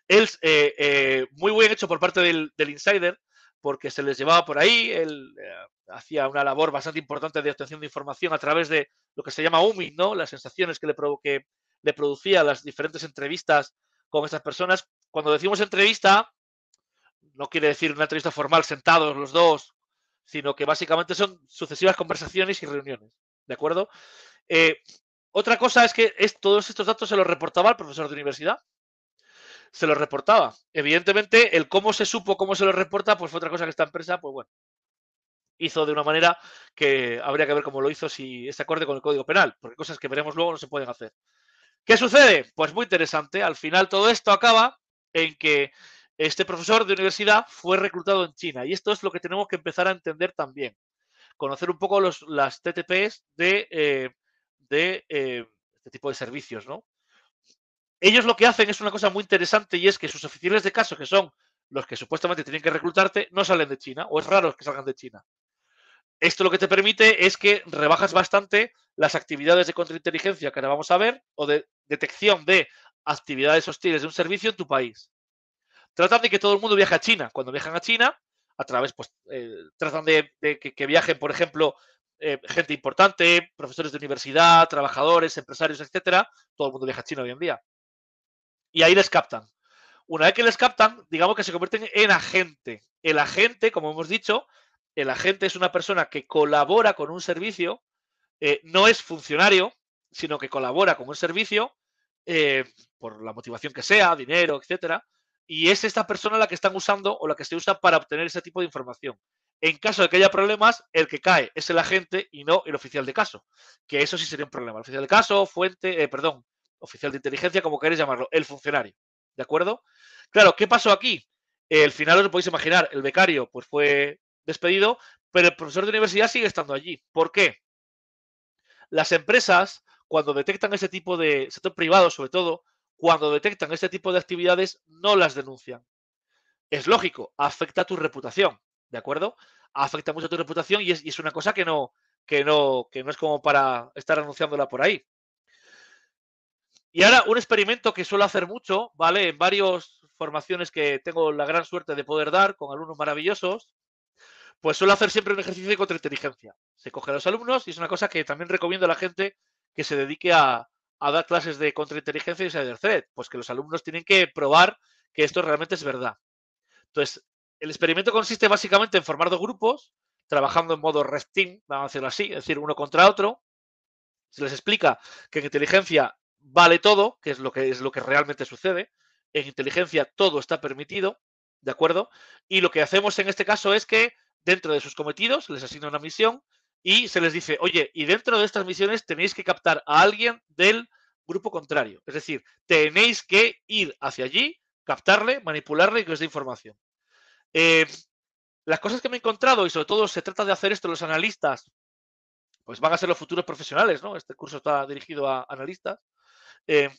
Es eh, eh, muy bien hecho por parte del, insider, porque se les llevaba por ahí, él eh, hacía una labor bastante importante de obtención de información a través de lo que se llama UMI, ¿no? Las sensaciones que le, provoque, le producía las diferentes entrevistas con estas personas. Cuando decimos entrevista, no quiere decir una entrevista formal sentados los dos, sino que básicamente son sucesivas conversaciones y reuniones. ¿De acuerdo? Eh, otra cosa es que es, todos estos datos se los reportaba al profesor de universidad. Se los reportaba. Evidentemente, el cómo se supo, cómo se los reporta, pues fue otra cosa que esta empresa, pues bueno, hizo de una manera que habría que ver cómo lo hizo si es acorde con el Código Penal, porque cosas que veremos luego no se pueden hacer. ¿Qué sucede? Pues muy interesante. Al final todo esto acaba en que este profesor de universidad fue reclutado en China. Y esto es lo que tenemos que empezar a entender también. Conocer un poco las TTPs de, eh, eh, este tipo de servicios, ¿no? Ellos lo que hacen es una cosa muy interesante y es que sus oficiales de caso, que son los que supuestamente tienen que reclutarte, no salen de China, o es raro que salgan de China. Esto lo que te permite es que rebajas bastante las actividades de contrainteligencia que ahora vamos a ver o de detección de actividades hostiles de un servicio en tu país. Tratan de que todo el mundo viaje a China. Cuando viajan a China, a través, pues, eh, tratan de, que, viajen, por ejemplo, eh, gente importante, profesores de universidad, trabajadores, empresarios, etcétera. Todo el mundo viaja a China hoy en día. Y ahí les captan. Una vez que les captan, digamos que se convierten en agente. El agente, como hemos dicho, el agente es una persona que colabora con un servicio, eh, no es funcionario, sino que colabora con un servicio eh, por la motivación que sea, dinero, etcétera, y es esta persona la que están usando o la que se usa para obtener ese tipo de información. En caso de que haya problemas, el que cae es el agente y no el oficial de caso, que eso sí sería un problema. El oficial de caso, fuente, eh, perdón, oficial de inteligencia, como queréis llamarlo, el funcionario. ¿De acuerdo? Claro, ¿qué pasó aquí? El final os lo podéis imaginar, el becario pues fue despedido, pero el profesor de universidad sigue estando allí. ¿Por qué? Las empresas, cuando detectan ese tipo de, sector privado sobre todo, cuando detectan ese tipo de actividades, no las denuncian. Es lógico, afecta a tu reputación, ¿de acuerdo? Afecta mucho a tu reputación y es, es una cosa que no, que no, que no es como para estar anunciándola por ahí. Y ahora un experimento que suelo hacer mucho, ¿vale? En varias formaciones que tengo la gran suerte de poder dar con alumnos maravillosos, pues suelo hacer siempre un ejercicio de contrainteligencia. Se coge a los alumnos y es una cosa que también recomiendo a la gente que se dedique a, dar clases de contrainteligencia y se threat. Pues que los alumnos tienen que probar que esto realmente es verdad. Entonces, el experimento consiste básicamente en formar dos grupos, trabajando en modo red vamos a hacerlo así, es decir, uno contra otro. Se les explica que en inteligencia vale todo, que es lo que es lo que realmente sucede. En inteligencia todo está permitido, ¿de acuerdo? Y lo que hacemos en este caso es que dentro de sus cometidos, les asigna una misión y se les dice, oye, y dentro de estas misiones tenéis que captar a alguien del grupo contrario. Es decir, tenéis que ir hacia allí, captarle, manipularle y que os dé información. Em, las cosas que me he encontrado, y sobre todo se trata de hacer esto los analistas, pues van a ser los futuros profesionales, ¿no? Este curso está dirigido a analistas. Em,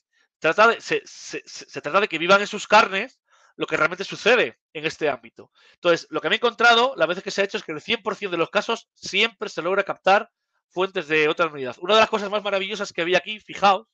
se, trata de que vivan en sus carnes lo que realmente sucede en este ámbito. Entonces, lo que me he encontrado, la vez que se ha hecho, es que en el 100% de los casos siempre se logra captar fuentes de otras unidad. Una de las cosas más maravillosas que vi aquí, fijaos,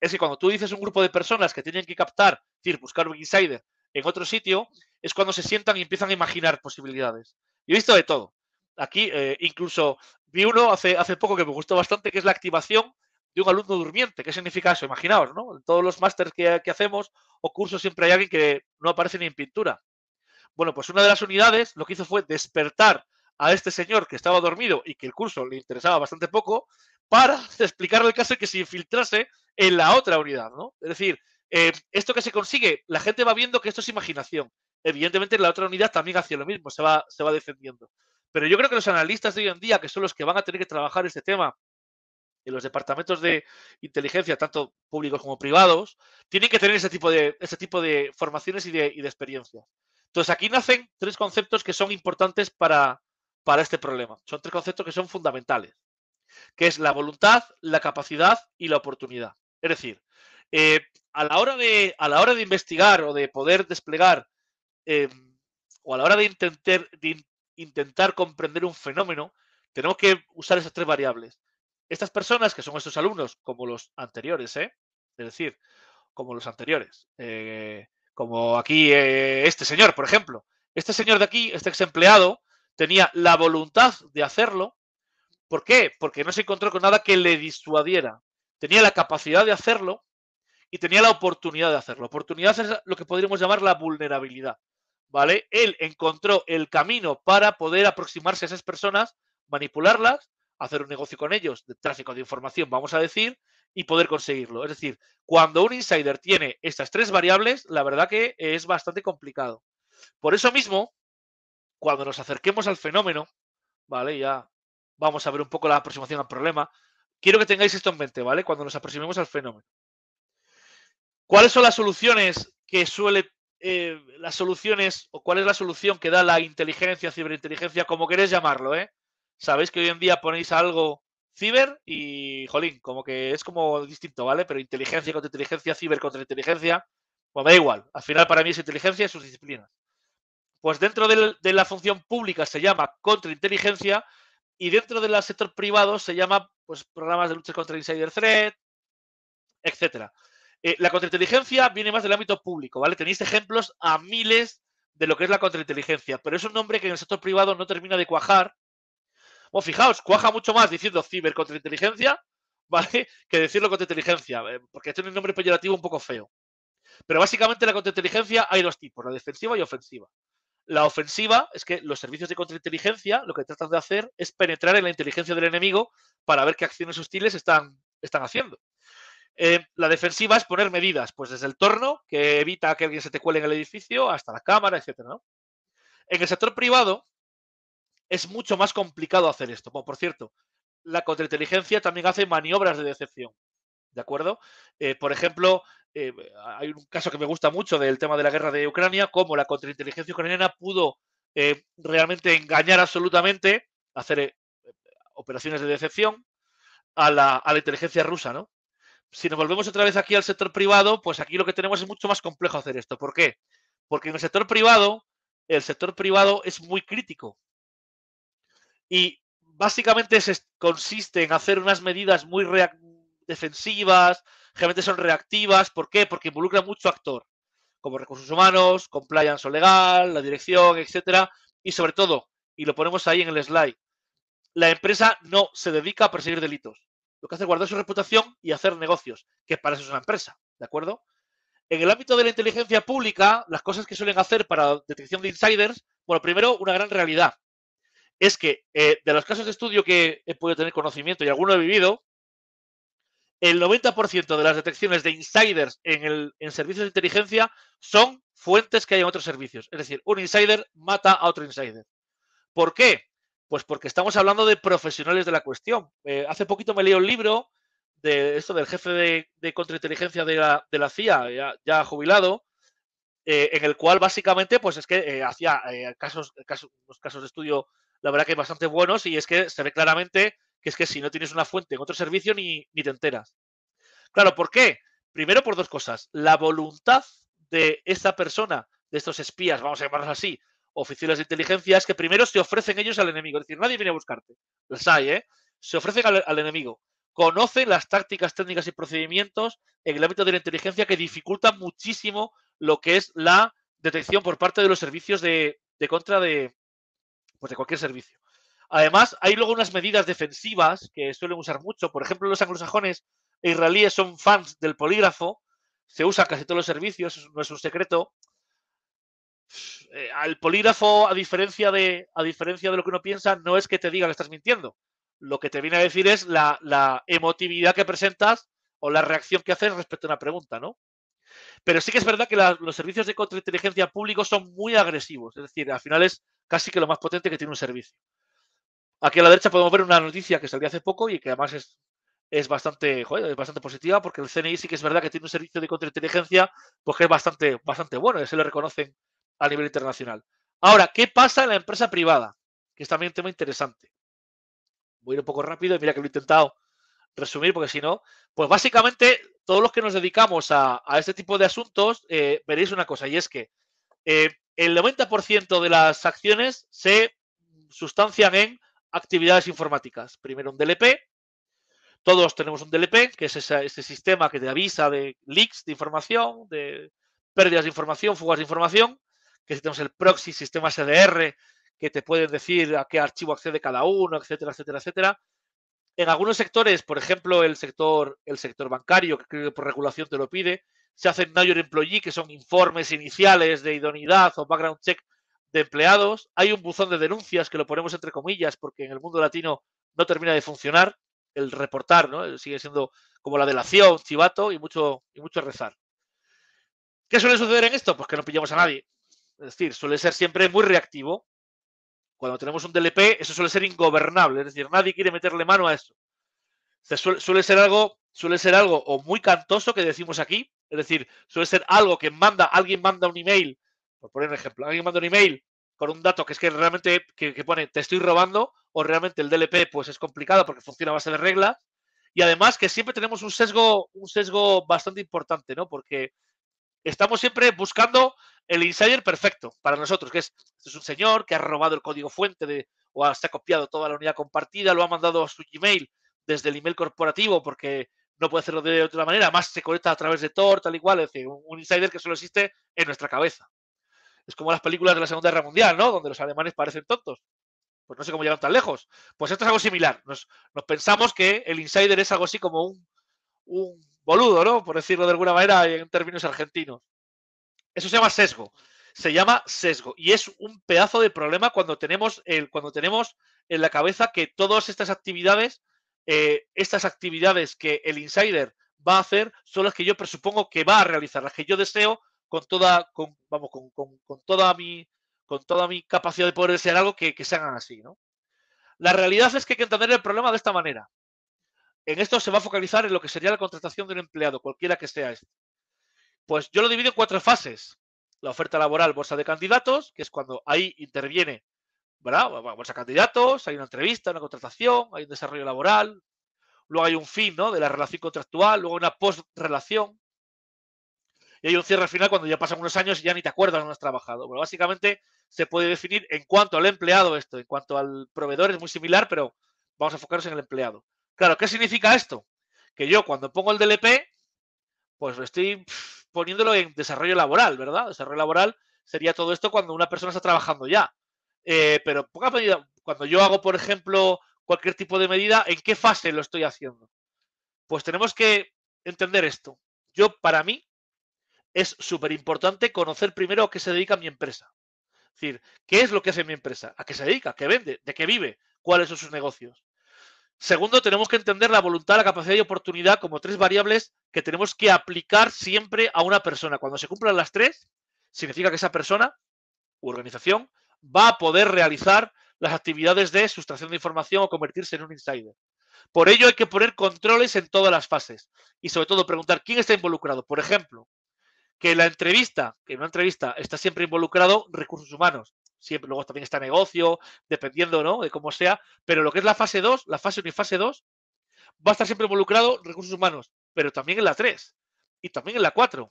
es que cuando tú dices un grupo de personas que tienen que captar, es decir, buscar un insider en otro sitio, es cuando se sientan y empiezan a imaginar posibilidades. Yo he visto de todo. Aquí eh, incluso vi uno hace, hace poco que me gustó bastante, que es la activación de un alumno durmiente. ¿Qué significa eso? Imaginaos, ¿no? En todos los másters que, que, hacemos o cursos siempre hay alguien que no aparece ni en pintura. Bueno, pues una de las unidades lo que hizo fue despertar a este señor que estaba dormido y que el curso le interesaba bastante poco para (laughs) explicarle el caso que se infiltrase en la otra unidad, ¿no? Es decir, eh, esto que se consigue, la gente va viendo que esto es imaginación. Evidentemente la otra unidad también hace lo mismo, se va, se va defendiendo. Pero yo creo que los analistas de hoy en día, que son los que van a tener que trabajar este tema en los departamentos de inteligencia, tanto públicos como privados, tienen que tener ese tipo de, tipo de formaciones y de, experiencia. Entonces, aquí nacen tres conceptos que son importantes para, para este problema. Son tres conceptos que son fundamentales, que es la voluntad, la capacidad y la oportunidad. Es decir, eh, a, la hora de, a la hora de investigar o de poder desplegar em, o a la hora de intentar, de intentar comprender un fenómeno, tenemos que usar esas tres variables. Estas personas, que son estos alumnos, como los anteriores, ¿eh? es decir, como los anteriores, eh, como aquí eh, este señor, por ejemplo, este señor de aquí, este ex empleado, tenía la voluntad de hacerlo. ¿Por qué? Porque no se encontró con nada que le disuadiera. Tenía la capacidad de hacerlo y tenía la oportunidad de hacerlo. Oportunidad es lo que podríamos llamar la vulnerabilidad. ¿Vale? Él encontró el camino para poder aproximarse a esas personas, manipularlas hacer un negocio con ellos, de tráfico de información, vamos a decir, y poder conseguirlo. Es decir, cuando un insider tiene estas tres variables, la verdad que es bastante complicado. Por eso mismo, cuando nos acerquemos al fenómeno, ¿vale? Ya vamos a ver un poco la aproximación al problema. Quiero que tengáis esto en mente, ¿vale? Cuando nos aproximemos al fenómeno. ¿Cuáles son las soluciones que suele, eh, las soluciones, o cuál es la solución que da la inteligencia, ciberinteligencia, como queréis llamarlo, ¿eh? sabéis que hoy en día ponéis algo ciber y, jolín, como que es como distinto, ¿vale? Pero inteligencia contra inteligencia, ciber contra inteligencia, pues me da igual. Al final para mí es inteligencia y sus disciplinas. Pues dentro de la función pública se llama inteligencia y dentro del sector privado se llama pues, programas de lucha contra el insider threat, etcétera. Eh, la la contrainteligencia viene más del ámbito público, ¿vale? Tenéis ejemplos a miles de lo que es la contrainteligencia, pero es un nombre que en el sector privado no termina de cuajar fijaos, cuaja mucho más diciendo ciber contra (laughs) Que decirlo contrainteligencia, eh, porque tiene un nombre peyorativo un poco feo. Pero básicamente la contrainteligencia hay dos tipos, la defensiva y ofensiva. La ofensiva es que los servicios de contrainteligencia lo que tratan de hacer es penetrar en la inteligencia del enemigo para ver qué acciones hostiles están, están haciendo. Eh, la defensiva es poner medidas, pues desde el torno, que evita que alguien se te cuele en el edificio, hasta la cámara, etc. En el sector privado, es mucho más complicado hacer esto. por cierto, la contrainteligencia también hace maniobras de decepción. ¿De acuerdo? Eh, por ejemplo, eh, hay un caso que me gusta mucho del tema de la guerra de Ucrania, cómo la contrainteligencia ucraniana pudo eh, realmente engañar absolutamente, hacer operaciones de decepción a la, a la inteligencia rusa, ¿no? Si nos volvemos otra vez aquí al sector privado, pues aquí lo que tenemos es mucho más complejo hacer esto. ¿Por qué? Porque en el sector privado, el sector privado es muy crítico y básicamente se consiste en hacer unas medidas muy defensivas, generalmente son reactivas. ¿Por qué? Porque involucra mucho actor, como recursos humanos, compliance o legal, la dirección, etcétera. Y sobre todo, y lo ponemos ahí en el slide, la empresa no se dedica a perseguir delitos. Lo que hace es guardar su reputación y hacer negocios, que para eso es una empresa, ¿de acuerdo? En el ámbito de la inteligencia pública, las cosas que suelen hacer para detección de insiders, bueno, primero, una gran realidad es que eh, de los casos de estudio que he podido tener conocimiento y alguno he vivido, el 90% de las detecciones de insiders en, servicios de inteligencia son fuentes que hay en otros servicios. Es decir, un insider mata a otro insider. ¿Por qué? Pues porque estamos hablando de profesionales de la cuestión. Eh, hace poquito me leí un libro de esto del jefe de, contrainteligencia de la, CIA, ya, jubilado, eh, en el cual básicamente pues es que hacía casos, casos, casos de estudio la verdad que bastante buenos y es que se ve claramente que es que si no tienes una fuente en otro servicio ni, ni te enteras. Claro, ¿por qué? Primero por dos cosas. La voluntad de esta persona, de estos espías, vamos a llamarlos así, oficiales de inteligencia, es que primero se ofrecen ellos al enemigo. Es decir, nadie viene a buscarte. Las hay, ¿eh? Se ofrecen al, al enemigo. Conocen las tácticas, técnicas y procedimientos en el ámbito de la inteligencia que dificultan muchísimo lo que es la detección por parte de los servicios de, de contra de, pues de cualquier servicio. Además, hay luego unas medidas defensivas que suelen usar mucho. Por ejemplo, los anglosajones e israelíes son fans del polígrafo. Se usa casi todos los servicios, no es un secreto. Eh, al polígrafo, a diferencia, de, a diferencia de lo que uno piensa, no es que te diga que estás mintiendo. Lo que te viene a decir es la, la emotividad que presentas o la reacción que haces respecto a una pregunta, ¿no? Pero sí que es verdad que los servicios de contrainteligencia públicos son muy agresivos, es decir, al final es casi que lo más potente que tiene un servicio. Aquí a la derecha podemos ver una noticia que salió hace poco y que además es, bastante, bastante positiva porque el CNI sí que es verdad que tiene un servicio de contrainteligencia pues que es bastante, bastante bueno, y se lo reconocen a nivel internacional. Ahora, ¿qué pasa en la empresa privada? Que es también un tema interesante. Voy a ir un poco rápido, y mira que lo he intentado resumir, porque si no, pues básicamente todos los que nos dedicamos a, este tipo de asuntos eh, veréis una cosa, y es que eh, el 90% de las acciones se sustancian en actividades informáticas. Primero un DLP, todos tenemos un DLP, que es ese, sistema que te avisa de leaks de información, de pérdidas de información, fugas de información, que tenemos el proxy, sistema SDR, que te puede decir a qué archivo accede cada uno, etcétera, etcétera, etcétera. En algunos sectores, por ejemplo, el sector, el sector bancario, que creo que por regulación te lo pide, se hacen major employee, que son informes iniciales de idoneidad o background check de empleados. Hay un buzón de denuncias que lo ponemos entre comillas porque en el mundo latino no termina de funcionar el reportar, ¿no? Sigue siendo como la delación, chivato y mucho, y mucho rezar. ¿Qué suele suceder en esto? Pues que no pillamos a nadie. Es decir, suele ser siempre muy reactivo. Cuando tenemos un DLP, eso suele ser ingobernable, es decir, nadie quiere meterle mano a eso. suele, ser algo, suele ser algo o muy cantoso que decimos aquí, es decir, suele ser algo que manda, alguien manda un email, por poner ejemplo, alguien manda un email con un dato que es que realmente que, pone te estoy robando o realmente el DLP pues es complicado porque funciona a base de reglas y además que siempre tenemos un sesgo un sesgo bastante importante, ¿no? Porque estamos siempre buscando el insider perfecto para nosotros, que este es, un señor que ha robado el código fuente de, o se ha copiado toda la unidad compartida, lo ha mandado a su Gmail desde el email corporativo porque no puede hacerlo de otra manera, más se conecta a través de Tor, tal y cual, es decir, un insider que solo existe en nuestra cabeza. Es como las películas de la Segunda Guerra Mundial, ¿no? Donde los alemanes parecen tontos. Pues no sé cómo llegaron tan lejos. Pues esto es algo similar. Nos, pensamos que el insider es algo así como un boludo, ¿no? Por decirlo de alguna manera en términos argentinos. Eso se llama sesgo. Se llama sesgo. Y es un pedazo de problema cuando tenemos, cuando tenemos en la cabeza que todas estas actividades, eh, estas actividades que el insider va a hacer, son las que yo presupongo que va a realizar, las que yo deseo con toda, vamos, con, toda mi con toda mi capacidad de poder desear algo que, se hagan así, La realidad es que hay que entender el problema de esta manera. En esto se va a focalizar en lo que sería la contratación de un empleado, cualquiera que sea este. Pues yo lo divido en cuatro fases. La oferta laboral, bolsa de candidatos, que es cuando ahí interviene, ¿verdad? Bolsa de candidatos, hay una entrevista, una contratación, hay un desarrollo laboral, luego hay un fin, ¿no? De la relación contractual, luego una post-relación, y hay un cierre final cuando ya pasan unos años y ya ni te acuerdas dónde has trabajado. Bueno, básicamente se puede definir en cuanto al empleado esto, en cuanto al proveedor es muy similar, pero vamos a enfocarnos en el empleado. Claro, ¿qué significa esto? Que yo cuando pongo el DLP, pues lo estoy poniéndolo en desarrollo laboral, ¿verdad? Desarrollo laboral sería todo esto cuando una persona está trabajando ya. Eh, pero cuando yo hago, por ejemplo, cualquier tipo de medida, ¿en qué fase lo estoy haciendo? Pues tenemos que entender esto. Yo, para mí, es súper importante conocer primero a qué se dedica mi empresa. Es decir, ¿qué es lo que hace mi empresa? ¿A qué se dedica? ¿Qué vende? ¿De qué vive? ¿Cuáles son sus negocios? Segundo, tenemos que entender la voluntad, la capacidad y oportunidad como tres variables que tenemos que aplicar siempre a una persona. Cuando se cumplan las tres, significa que esa persona u organización va a poder realizar las actividades de sustracción de información o convertirse en un insider. Por ello hay que poner controles en todas las fases y sobre todo preguntar quién está involucrado. Por ejemplo, que en la entrevista, que en una entrevista está siempre involucrado recursos humanos, luego también está negocio, dependiendo de cómo sea, pero lo que es la fase 2, la fase 1 y fase 2, va a estar siempre involucrado recursos humanos, pero también en la 3 y también en la 4.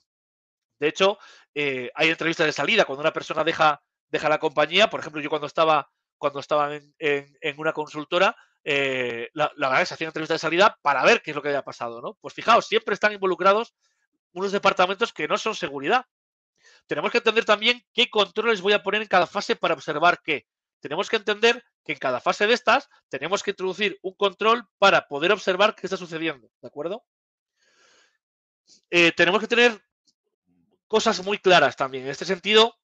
De hecho, eh, hay entrevistas de salida cuando una persona deja, deja la compañía. Por ejemplo, yo cuando estaba, cuando estaba en, una consultora, eh, la, verdad es que se entrevistas de salida para ver qué es lo que había pasado, ¿no? Pues fijaos, siempre están involucrados unos departamentos que no son seguridad, tenemos que entender también qué controles voy a poner en cada fase para observar qué. Tenemos que entender que en cada fase de estas tenemos que introducir un control para poder observar qué está sucediendo, ¿de acuerdo? Eh, tenemos que tener cosas muy claras también en este sentido,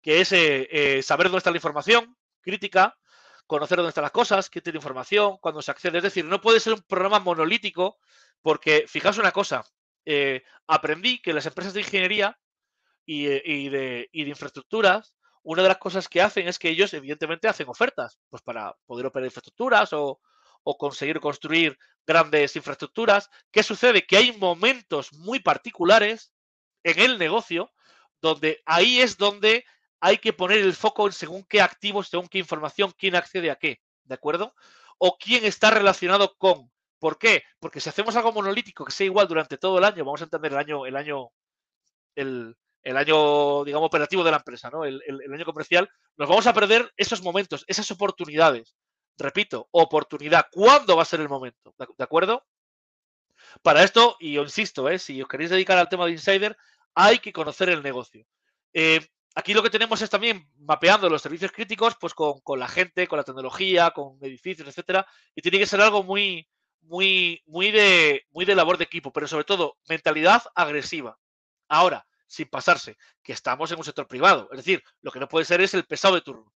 que es eh, eh, saber dónde está la información crítica, conocer dónde están las cosas, qué tiene información, cuándo se accede. Es decir, no puede ser un programa monolítico, porque fijaos una cosa, aprendí que las empresas de ingeniería eh, y, de, infraestructuras, una de las cosas que hacen es que ellos evidentemente hacen ofertas, pues para poder operar infraestructuras o, conseguir construir grandes infraestructuras. ¿Qué sucede? Que hay momentos muy particulares en el negocio donde ahí es donde hay que poner el foco en según qué activos, según qué información, quién accede a qué, ¿de acuerdo? O quién está relacionado con. ¿Por qué? Porque si hacemos algo monolítico que sea igual durante todo el año, vamos a entender el año, el año, el, el año, digamos, operativo de la empresa, ¿no? El, año comercial, nos vamos a perder esos momentos, esas oportunidades. Repito, oportunidad. ¿Cuándo va a ser el momento? ¿De acuerdo? Para esto, y yo insisto, ¿eh? si os queréis dedicar al tema de insider, hay que conocer el negocio. Eh, aquí lo que tenemos es también mapeando los servicios críticos, pues con, la gente, con la tecnología, con edificios, etcétera, y tiene que ser algo muy, muy, muy muy de labor de equipo, pero sobre todo mentalidad agresiva. Ahora, sin pasarse, que estamos en un sector privado. Es decir, lo que no puede ser es el pesado de turno.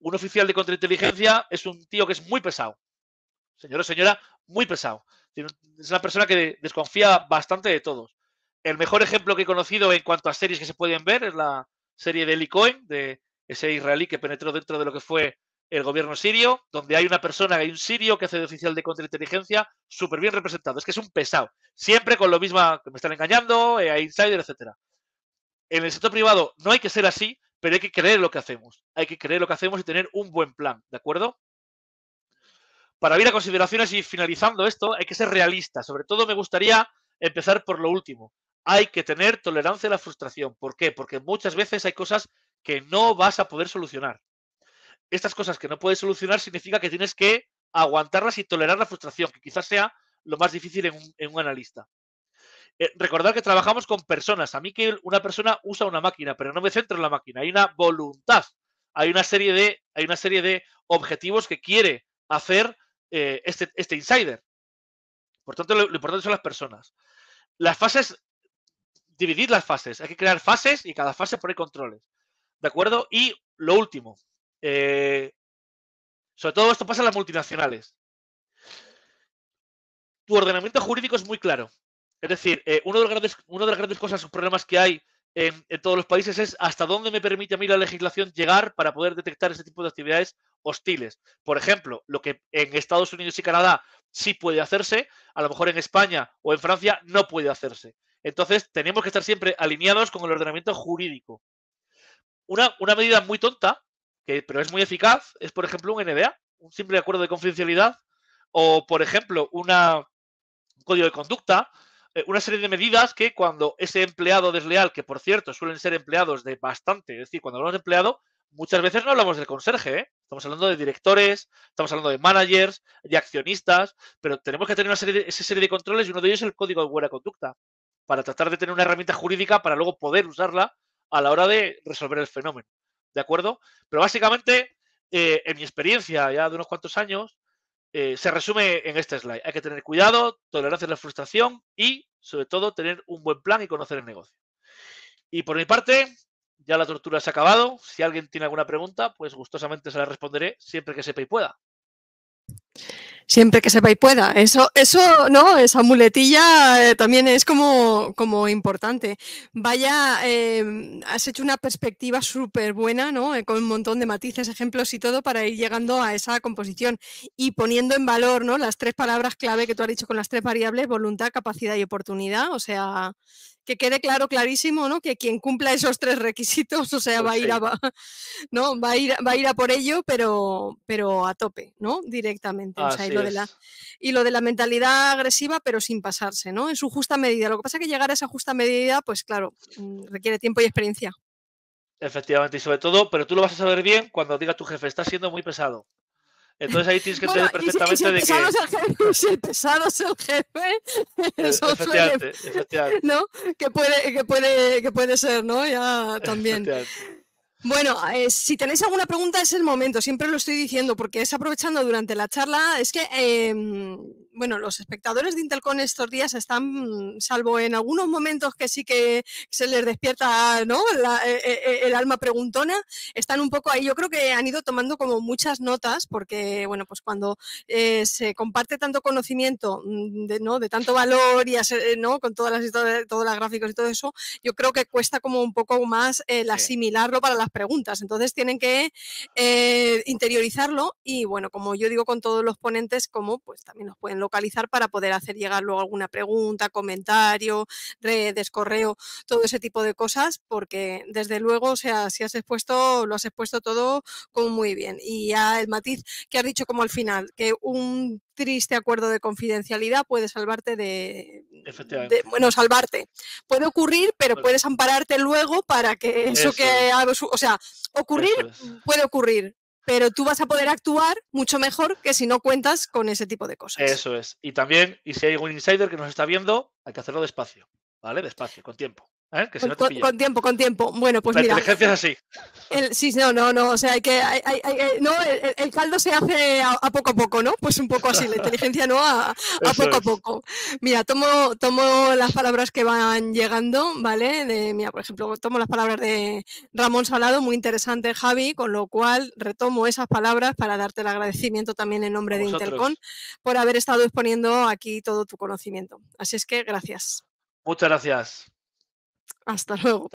Un oficial de contrainteligencia es un tío que es muy pesado. Señor o señora, muy pesado. Es una persona que desconfía bastante de todos. El mejor ejemplo que he conocido en cuanto a series que se pueden ver es la serie de Eli de ese israelí que penetró dentro de lo que fue el gobierno sirio, donde hay una persona, hay un sirio que hace de oficial de contrainteligencia, súper bien representado. Es que es un pesado. Siempre con lo mismo, que me están engañando, eh, insider, etcétera. En el sector privado no hay que ser así, pero hay que creer lo que hacemos. Hay que creer lo que hacemos y tener un buen plan, ¿de acuerdo? Para ir a consideraciones y finalizando esto, hay que ser realista. Sobre todo me gustaría empezar por lo último. Hay que tener tolerancia a la frustración. ¿Por qué? Porque muchas veces hay cosas que no vas a poder solucionar. Estas cosas que no puedes solucionar significa que tienes que aguantarlas y tolerar la frustración, que quizás sea lo más difícil en un, en un analista recordar eh, recordad que trabajamos con personas. A mí que una persona usa una máquina, pero no me centro en la máquina. Hay una voluntad, hay una serie de, hay una serie de objetivos que quiere hacer eh, este, este, insider. Por tanto, lo, importante son las personas. Las fases, dividir las fases. Hay que crear fases y cada fase poner controles. ¿De acuerdo? Y lo último. Eh, sobre todo esto pasa en las multinacionales. Tu ordenamiento jurídico es muy claro. Es decir, una eh, uno, de los grandes, de las grandes cosas, problemas que hay en, todos los países es hasta dónde me permite a mí la legislación llegar para poder detectar ese tipo de actividades hostiles. Por ejemplo, lo que en Estados Unidos y Canadá sí puede hacerse, a lo mejor en España o en Francia no puede hacerse. Entonces, tenemos que estar siempre alineados con el ordenamiento jurídico. Una, medida muy tonta, que, pero es muy eficaz, es, por ejemplo, un NDA, un simple acuerdo de confidencialidad, o, por ejemplo, un código de conducta, eh, una serie de medidas que cuando ese empleado desleal, que por cierto suelen ser empleados de bastante, es decir, cuando hablamos de empleado, muchas veces no hablamos del conserje, ¿eh? estamos hablando de directores, estamos hablando de managers, de accionistas, pero tenemos que tener una serie de, esa serie de controles y uno de ellos es el código de buena conducta, para tratar de tener una herramienta jurídica para luego poder usarla a la hora de resolver el fenómeno. ¿De acuerdo? Pero básicamente, eh, en mi experiencia ya de unos cuantos años, eh, se resume en este slide. Hay que tener cuidado, tolerancia a la frustración y, sobre todo, tener un buen plan y conocer el negocio. Y por mi parte, ya la tortura se ha acabado. Si alguien tiene alguna pregunta, pues gustosamente se la responderé siempre que sepa y pueda. Siempre que sepa y pueda. Eso, eso, ¿no? Esa muletilla eh, también es como, como importante. Vaya, em, has hecho una perspectiva súper buena, ¿no? Eh, con un montón de matices, ejemplos y todo para ir llegando a esa composición y poniendo en valor, ¿no? Las tres palabras clave que tú has dicho con las tres variables, voluntad, capacidad y oportunidad. O sea, que quede claro, clarísimo, ¿no? Que quien cumpla esos tres requisitos, o sea, pues va a ir a, (laughs) ¿no? va a ir, va a ir por ello, pero, pero a tope, ¿no? Directamente. y, lo de la, mentalidad agresiva, pero sin pasarse, ¿no? En su justa medida. Lo que pasa es que llegar a esa justa medida, pues claro, mm, requiere tiempo y experiencia. Efectivamente, y sobre todo, pero tú lo vas a saber bien cuando diga tu jefe, está siendo muy pesado. Entonces ahí tienes que tener perfectamente de que. jefe, (laughs) si el pesado es el jefe, eh, es (laughs) ¿No? Que puede, que puede, que puede ser, ¿no? Ya también. Bueno, eh, si tenéis alguna pregunta es el momento, siempre lo estoy diciendo, porque es aprovechando durante la charla, es que em, bueno, los espectadores de Intelcon estos días están, salvo en algunos momentos que sí que se les despierta ¿no? Eh, eh, el alma preguntona, están un poco ahí. Yo creo que han ido tomando como muchas notas, porque bueno, pues cuando eh, se comparte tanto conocimiento mm, de, ¿no? de tanto valor y ¿no? con todas las historias, todos los gráficos y todo eso, yo creo que cuesta como un poco más el asimilarlo para las preguntas. Entonces tienen que interiorizarlo y bueno, como yo digo con todos los ponentes, como pues también nos pueden localizar para poder hacer llegar luego alguna pregunta, comentario, redes, correo, todo ese tipo de cosas, porque desde luego, o sea, si has expuesto, lo has expuesto todo muy bien. Y ya el matiz que has dicho como al final, que un triste acuerdo de confidencialidad puede salvarte de, bueno, salvarte. Puede ocurrir, pero puedes ampararte luego para que eso, que, o sea, ocurrir puede ocurrir, pero tú vas a poder actuar mucho mejor que si no cuentas con ese tipo de cosas. Eso es. Y también, y si hay algún insider que nos está viendo, hay que hacerlo despacio, ¿vale? Despacio, con tiempo con, tiempo, con tiempo. Bueno, pues la inteligencia es así. sí, no, no, no. O sea, hay que. Eh, el, caldo se hace a, poco a poco, ¿no? Pues un poco así, la inteligencia no, a, (laughs) poco a poco. Mira, tomo, tomo las palabras que van llegando, ¿vale? mira, por ejemplo, tomo las palabras de Ramón Salado, muy interesante, Javi, con lo cual retomo esas palabras para darte el agradecimiento también en nombre de Intercon por haber estado exponiendo aquí todo tu conocimiento. Así es que gracias. Muchas gracias. asta hörde